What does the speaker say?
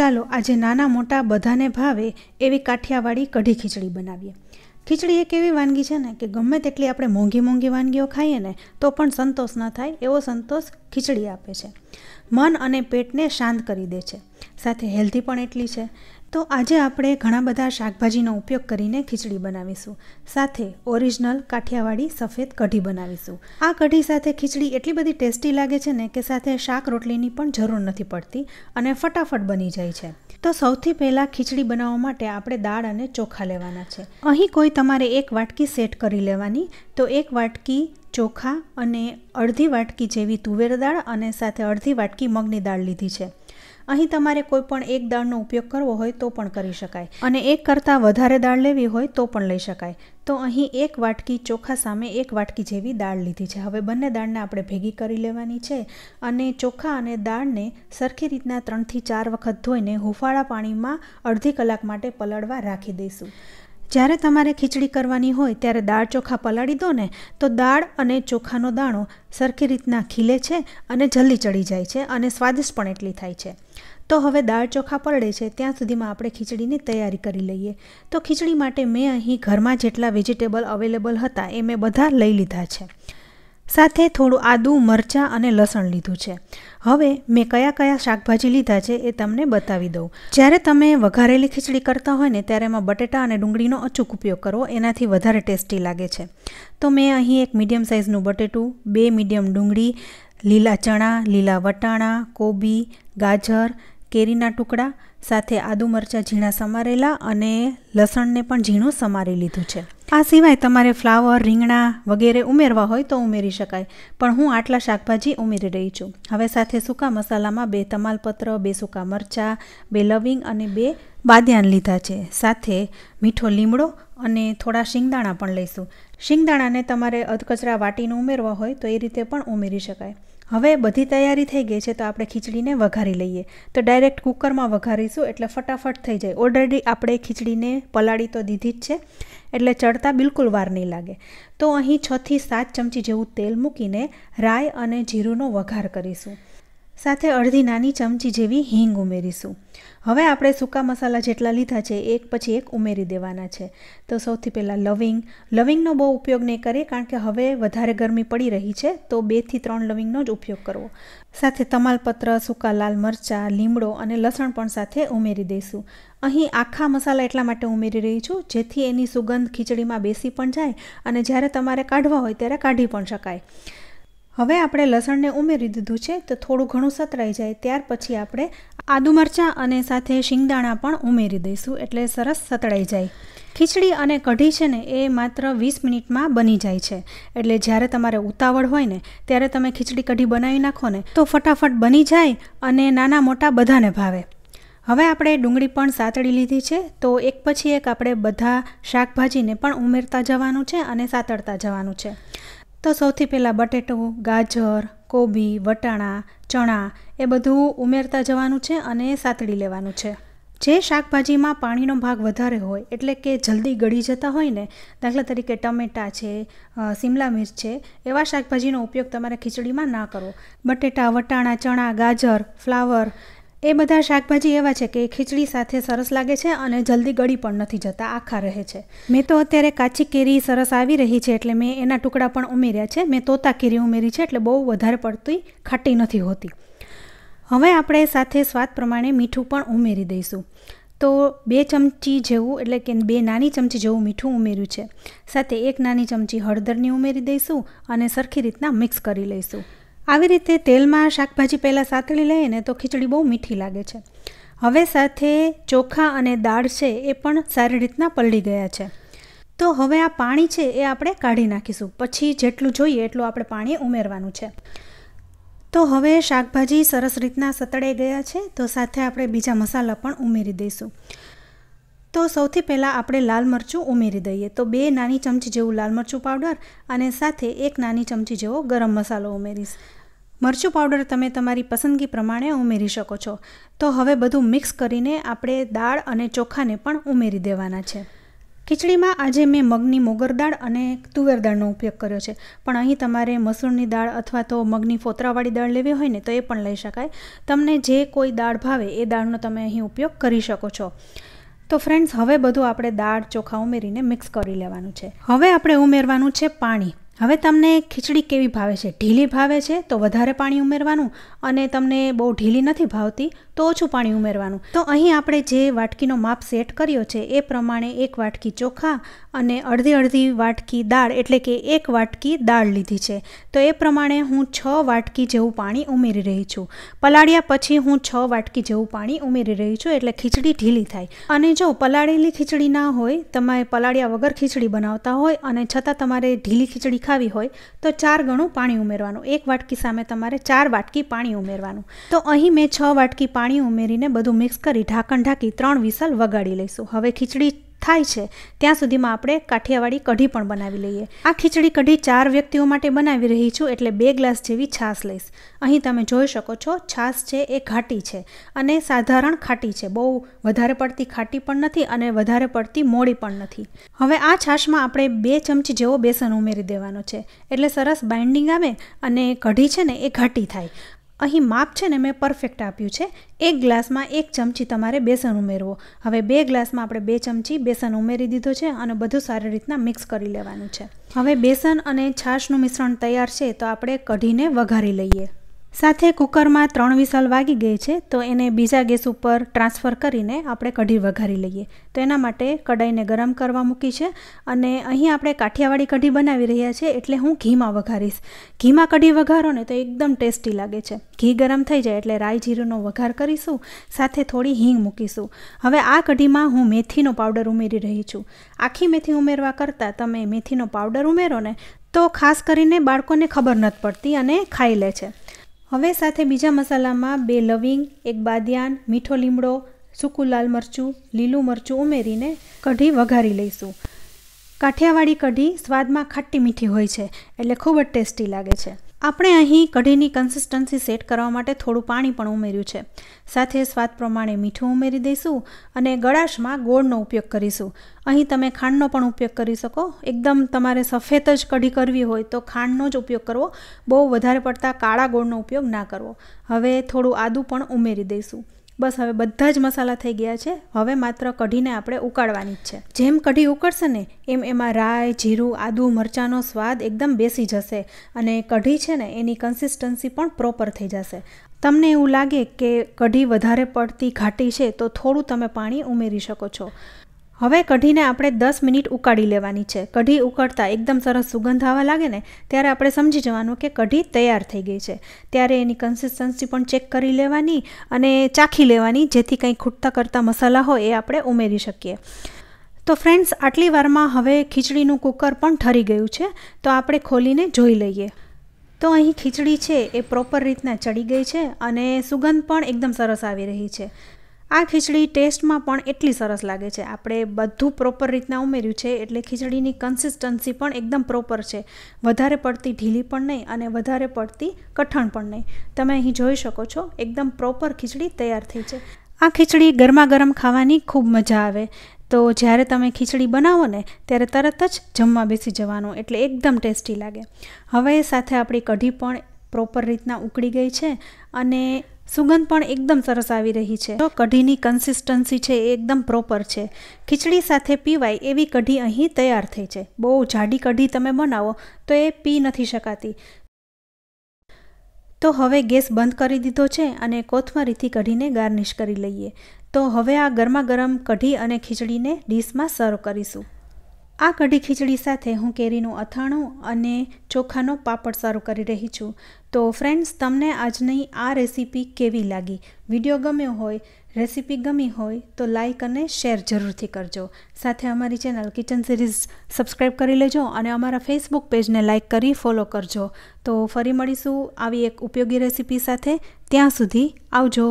ચાલો આજે નાના મોટા બધાને ભાવે એવી કાઠિયાવાડી કઢી ખીચડી બનાવીએ ખીચડી એક એવી વાનગી છે ને કે ગમે તેટલી આપણે મોંઘી મોંઘી વાનગીઓ ખાઈએ ને તો પણ સંતોષ ન થાય એવો સંતોષ ખીચડી આપે છે મન અને પેટને શાંત કરી દે છે સાથે હેલ્ધી પણ એટલી છે તો આજે આપણે ઘણા બધા શાકભાજીનો ઉપયોગ કરીને ખીચડી બનાવીશું સાથે ઓરિજિનલ કાઠિયાવાડી સફેદ કઢી બનાવીશું આ કઢી સાથે ખીચડી એટલી બધી ટેસ્ટી લાગે છે ને કે સાથે શાક રોટલીની પણ જરૂર નથી પડતી અને ફટાફટ બની જાય છે તો સૌથી પહેલાં ખીચડી બનાવવા માટે આપણે દાળ અને ચોખા લેવાના છે અહીં કોઈ તમારે એક વાટકી સેટ કરી લેવાની તો એક વાટકી ચોખા અને અડધી વાટકી જેવી તુવેર દાળ અને સાથે અડધી વાટકી મગની દાળ લીધી છે અહીં તમારે કોઈ પણ એક દાળનો ઉપયોગ કરવો હોય તો પણ કરી શકાય અને એક કરતાં વધારે દાળ લેવી હોય તો પણ લઈ શકાય તો અહીં એક વાટકી ચોખા સામે એક વાટકી જેવી દાળ લીધી છે હવે બંને દાળને આપણે ભેગી કરી લેવાની છે અને ચોખા અને દાળને સરખી રીતના ત્રણથી ચાર વખત ધોઈને હુફાળા પાણીમાં અડધી કલાક માટે પલળવા રાખી દઈશું જ્યારે તમારે ખીચડી કરવાની હોય ત્યારે દાળ ચોખા પલાળી દો ને તો દાળ અને ચોખાનો દાણો સરખી રીતના ખીલે છે અને જલ્દી ચડી જાય છે અને સ્વાદિષ્ટ પણ એટલી થાય છે તો હવે દાળ ચોખા પલળે છે ત્યાં સુધીમાં આપણે ખીચડીની તૈયારી કરી લઈએ તો ખીચડી માટે મેં અહીં ઘરમાં જેટલા વેજીટેબલ અવેલેબલ હતા એ મેં બધા લઈ લીધા છે સાથે થોડું આદું મરચાં અને લસણ લીધું છે હવે મેં કયા કયા શાકભાજી લીધા છે એ તમને બતાવી દઉં જ્યારે તમે વઘારેલી ખીચડી કરતા હોય ને ત્યારે એમાં બટેટા અને ડુંગળીનો અચૂક ઉપયોગ કરવો એનાથી વધારે ટેસ્ટી લાગે છે તો મેં અહીં એક મીડિયમ સાઇઝનું બટેટું બે મીડિયમ ડુંગળી લીલા ચણા લીલા વટાણા કોબી ગાજર કેરીના ટુકડા સાથે આદુ મરચાં ઝીણા સમારેલા અને લસણને પણ ઝીણું સમારી લીધું છે આ સિવાય તમારે ફ્લાવર રીંગણા વગેરે ઉમેરવા હોય તો ઉમેરી શકાય પણ હું આટલા શાકભાજી ઉમેરી રહી છું હવે સાથે સૂકા મસાલામાં બે તમાલપત્ર બે સૂકા મરચાં બે લવિંગ અને બે બાદિયાન લીધા છે સાથે મીઠો લીમડો અને થોડા શિંગદાણા પણ લઈશું શિંગદાણાને તમારે અધકચરા વાટીને ઉમેરવા હોય તો એ રીતે પણ ઉમેરી શકાય હવે બધી તૈયારી થઈ ગઈ છે તો આપણે ખીચડીને વઘારી લઈએ તો ડાયરેક્ટ કુકરમાં વઘારીશું એટલે ફટાફટ થઈ જાય ઓલરેડી આપણે ખીચડીને પલાળી તો દીધી જ છે એટલે ચડતા બિલકુલ વાર નહીં લાગે તો અહીં છથી સાત ચમચી જેવું તેલ મૂકીને રાય અને જીરુંનો વઘાર કરીશું સાથે અડધી નાની ચમચી જેવી હિંગ ઉમેરીશું હવે આપણે સૂકા મસાલા જેટલા લીધા છે એક પછી એક ઉમેરી દેવાના છે તો સૌથી પહેલાં લવિંગ લવિંગનો બહુ ઉપયોગ નહીં કરીએ કારણ કે હવે વધારે ગરમી પડી રહી છે તો બેથી ત્રણ લવિંગનો જ ઉપયોગ કરવો સાથે તમાલપત્ર સૂકા લાલ મરચાં લીમડો અને લસણ પણ સાથે ઉમેરી દઈશું અહીં આખા મસાલા એટલા માટે ઉમેરી રહી છું જેથી એની સુગંધ ખીચડીમાં બેસી પણ જાય અને જ્યારે તમારે કાઢવા હોય ત્યારે કાઢી પણ શકાય હવે આપણે લસણને ઉમેરી દીધું છે તો થોડું ઘણું સતરાઈ જાય ત્યાર પછી આપણે આદુ મરચાં અને સાથે શિંગદાણા પણ ઉમેરી દઈશું એટલે સરસ સતળાઈ જાય ખીચડી અને કઢી છે ને એ માત્ર વીસ મિનિટમાં બની જાય છે એટલે જ્યારે તમારે ઉતાવળ હોય ને ત્યારે તમે ખીચડી કઢી બનાવી નાખો ને તો ફટાફટ બની જાય અને નાના મોટા બધાને ભાવે હવે આપણે ડુંગળી પણ સાતળી લીધી છે તો એક પછી એક આપણે બધા શાકભાજીને પણ ઉમેરતા જવાનું છે અને સાતળતા જવાનું છે તો સૌથી પહેલાં બટેટો ગાજર કોબી વટાણા ચણા એ બધું ઉમેરતા જવાનું છે અને સાતડી લેવાનું છે જે શાકભાજીમાં પાણીનો ભાગ વધારે હોય એટલે કે જલ્દી ગળી જતા હોય ને દાખલા તરીકે ટમેટાં છે સિમલા મિર્ચ છે એવા શાકભાજીનો ઉપયોગ તમારે ખીચડીમાં ના કરો બટેટા વટાણા ચણા ગાજર ફ્લાવર એ બધા શાકભાજી એવા છે કે ખીચડી સાથે સરસ લાગે છે અને જલ્દી ગળી પણ નથી જતા આખા રહે છે મેં તો અત્યારે કાચી કેરી સરસ આવી રહી છે એટલે મેં એના ટુકડા પણ ઉમેર્યા છે મેં તોતા કેરી ઉમેરી છે એટલે બહુ વધારે પડતી ખાટી નથી હોતી હવે આપણે સાથે સ્વાદ પ્રમાણે મીઠું પણ ઉમેરી દઈશું તો બે ચમચી જેવું એટલે કે બે નાની ચમચી જેવું મીઠું ઉમેર્યું છે સાથે એક નાની ચમચી હળદરની ઉમેરી દઈશું અને સરખી રીતના મિક્સ કરી લઈશું આવી રીતે તેલમાં શાકભાજી પહેલાં સાતળી લઈએ ને તો ખીચડી બહુ મીઠી લાગે છે હવે સાથે ચોખા અને દાળ છે એ પણ સારી રીતના પલળી ગયા છે તો હવે આ પાણી છે એ આપણે કાઢી નાખીશું પછી જેટલું જોઈએ એટલું આપણે પાણી ઉમેરવાનું છે તો હવે શાકભાજી સરસ રીતના સતળાઈ ગયા છે તો સાથે આપણે બીજા મસાલા પણ ઉમેરી દઈશું તો સૌથી પહેલાં આપણે લાલ મરચું ઉમેરી દઈએ તો બે નાની ચમચી જેવું લાલ મરચું પાવડર અને સાથે એક નાની ચમચી જેવો ગરમ મસાલો ઉમેરીશ મરચું પાવડર તમે તમારી પસંદગી પ્રમાણે ઉમેરી શકો છો તો હવે બધું મિક્સ કરીને આપણે દાળ અને ચોખાને પણ ઉમેરી દેવાના છે ખીચડીમાં આજે મેં મગની મોગર દાળ અને તુવેર દાળનો ઉપયોગ કર્યો છે પણ અહીં તમારે મસૂરની દાળ અથવા તો મગની ફોતરાવાળી દાળ લેવી હોય ને તો એ પણ લઈ શકાય તમને જે કોઈ દાળ ભાવે એ દાળનો તમે અહીં ઉપયોગ કરી શકો છો તો ફ્રેન્ડ્સ હવે બધું આપણે દાળ ચોખા ઉમેરીને મિક્સ કરી લેવાનું છે હવે આપણે ઉમેરવાનું છે પાણી હવે તમને ખીચડી કેવી ભાવે છે ઢીલી ભાવે છે તો વધારે પાણી ઉમેરવાનું અને તમને બહુ ઢીલી નથી ભાવતી તો ઓછું પાણી ઉમેરવાનું તો અહીં આપણે જે વાટકીનો માપ સેટ કર્યો છે એ પ્રમાણે એક વાટકી ચોખા અને અડધી અડધી વાટકી દાળ એટલે કે એક વાટકી દાળ લીધી છે તો એ પ્રમાણે હું છ વાટકી જેવું પાણી ઉમેરી રહી છું પલાળ્યા પછી હું છ વાટકી જેવું પાણી ઉમેરી રહી છું એટલે ખીચડી ઢીલી થાય અને જો પલાળેલી ખીચડી ના હોય તમે પલાળ્યા વગર ખીચડી બનાવતા હોય અને છતાં તમારે ઢીલી ખીચડી ખાવી હોય તો ચાર ગણું પાણી ઉમેરવાનું એક વાટકી સામે તમારે ચાર વાટકી પાણી ઉમેરવાનું તો અહીં મેં છ વાટકી પાણી પાણી ઉમેરીને બધું મિક્સ કરી ઢાંકણ ઢાંકી ત્રણ વિસલ વગાડી લઈશું હવે ખીચડી થાય છે ત્યાં સુધીમાં આપણે કાઠિયાવાડી કઢી પણ બનાવી લઈએ આ ખીચડી કઢી ચાર વ્યક્તિઓ માટે બનાવી રહી છું એટલે બે ગ્લાસ જેવી છાશ લઈશ અહીં તમે જોઈ શકો છો છાશ છે એ ઘાટી છે અને સાધારણ ખાટી છે બહુ વધારે પડતી ખાટી પણ નથી અને વધારે પડતી મોડી પણ નથી હવે આ છાશમાં આપણે બે ચમચી જેવો બેસન ઉમેરી દેવાનો છે એટલે સરસ બાઇન્ડિંગ આવે અને કઢી છે ને એ ઘાટી થાય અહીં માપ છે ને મેં પરફેક્ટ આપ્યું છે એક ગ્લાસમાં એક ચમચી તમારે બેસન ઉમેરવો હવે બે ગ્લાસમાં આપણે બે ચમચી બેસન ઉમેરી દીધો છે અને બધું સારી રીતના મિક્સ કરી લેવાનું છે હવે બેસન અને છાશનું મિશ્રણ તૈયાર છે તો આપણે કઢીને વઘારી લઈએ સાથે કુકરમાં ત્રણ વિસલ વાગી ગઈ છે તો એને બીજા ગેસ ઉપર ટ્રાન્સફર કરીને આપણે કઢી વઘારી લઈએ તો એના માટે કડાઈને ગરમ કરવા મૂકી છે અને અહીં આપણે કાઠિયાવાડી કઢી બનાવી રહ્યા છીએ એટલે હું ઘીમાં વઘારીશ ઘીમાં કઢી વઘારો ને તો એકદમ ટેસ્ટી લાગે છે ઘી ગરમ થઈ જાય એટલે રાઈ જીરુંનો વઘાર કરીશું સાથે થોડી હિંગ મૂકીશું હવે આ કઢીમાં હું મેથીનો પાવડર ઉમેરી રહી છું આખી મેથી ઉમેરવા કરતાં તમે મેથીનો પાવડર ઉમેરો ને તો ખાસ કરીને બાળકોને ખબર નથી પડતી અને ખાઈ લે છે હવે સાથે બીજા મસાલામાં બે લવિંગ એક બાદિયાન મીઠો લીમડો સૂકું લાલ મરચું લીલું મરચું ઉમેરીને કઢી વઘારી લઈશું કાઠિયાવાડી કઢી સ્વાદમાં ખાટી મીઠી હોય છે એટલે ખૂબ જ ટેસ્ટી લાગે છે આપણે અહીં કઢીની કન્સિસ્ટન્સી સેટ કરવા માટે થોડું પાણી પણ ઉમેર્યું છે સાથે સ્વાદ પ્રમાણે મીઠું ઉમેરી દઈશું અને ગળાશમાં ગોળનો ઉપયોગ કરીશું અહીં તમે ખાંડનો પણ ઉપયોગ કરી શકો એકદમ તમારે સફેદ જ કઢી કરવી હોય તો ખાંડનો જ ઉપયોગ કરવો બહુ વધારે પડતા કાળા ગોળનો ઉપયોગ ના કરવો હવે થોડું આદું પણ ઉમેરી દઈશું બસ હવે બધા જ મસાલા થઈ ગયા છે હવે માત્ર કઢીને આપણે ઉકાળવાની જ છે જેમ કઢી ઉકળશે ને એમ એમાં રાઈ જીરું આદું મરચાંનો સ્વાદ એકદમ બેસી જશે અને કઢી છે ને એની કન્સિસ્ટન્સી પણ પ્રોપર થઈ જશે તમને એવું લાગે કે કઢી વધારે પડતી ઘાટી છે તો થોડું તમે પાણી ઉમેરી શકો છો હવે કઢીને આપણે દસ મિનિટ ઉકાળી લેવાની છે કઢી ઉકળતા એકદમ સરસ સુગંધ આવવા લાગે ને ત્યારે આપણે સમજી જવાનું કે કઢી તૈયાર થઈ ગઈ છે ત્યારે એની કન્સિસ્ટન્સી પણ ચેક કરી લેવાની અને ચાખી લેવાની જેથી કંઈ ખૂટતા કરતા મસાલા હોય એ આપણે ઉમેરી શકીએ તો ફ્રેન્ડ્સ આટલી વારમાં હવે ખીચડીનું કુકર પણ ઠરી ગયું છે તો આપણે ખોલીને જોઈ લઈએ તો અહીં ખીચડી છે એ પ્રોપર રીતના ચડી ગઈ છે અને સુગંધ પણ એકદમ સરસ આવી રહી છે આ ખીચડી ટેસ્ટમાં પણ એટલી સરસ લાગે છે આપણે બધું પ્રોપર રીતના ઉમેર્યું છે એટલે ખીચડીની કન્સિસ્ટન્સી પણ એકદમ પ્રોપર છે વધારે પડતી ઢીલી પણ નહીં અને વધારે પડતી કઠણ પણ નહીં તમે અહીં જોઈ શકો છો એકદમ પ્રોપર ખીચડી તૈયાર થઈ છે આ ખીચડી ગરમા ગરમ ખાવાની ખૂબ મજા આવે તો જ્યારે તમે ખીચડી બનાવો ને ત્યારે તરત જ જમવા બેસી જવાનું એટલે એકદમ ટેસ્ટી લાગે હવે સાથે આપણી કઢી પણ પ્રોપર રીતના ઉકળી ગઈ છે અને સુગંધ પણ એકદમ સરસ આવી રહી છે તો કઢીની કન્સિસ્ટન્સી છે એ એકદમ પ્રોપર છે ખીચડી સાથે પીવાય એવી કઢી અહીં તૈયાર થઈ છે બહુ જાડી કઢી તમે બનાવો તો એ પી નથી શકાતી તો હવે ગેસ બંધ કરી દીધો છે અને કોથમારીથી કઢીને ગાર્નિશ કરી લઈએ તો હવે આ ગરમા ગરમ કઢી અને ખીચડીને ડીશમાં સર્વ કરીશું આ કઢી ખીચડી સાથે હું કેરીનું અથાણું અને ચોખાનો પાપડ સારું કરી રહી છું તો ફ્રેન્ડ્સ તમને આજની આ રેસીપી કેવી લાગી વિડીયો ગમ્યો હોય રેસીપી ગમી હોય તો લાઇક અને શેર જરૂરથી કરજો સાથે અમારી ચેનલ કિચન સિરીઝ સબસ્ક્રાઈબ કરી લેજો અને અમારા ફેસબુક પેજને લાઇક કરી ફોલો કરજો તો ફરી મળીશું આવી એક ઉપયોગી રેસીપી સાથે ત્યાં સુધી આવજો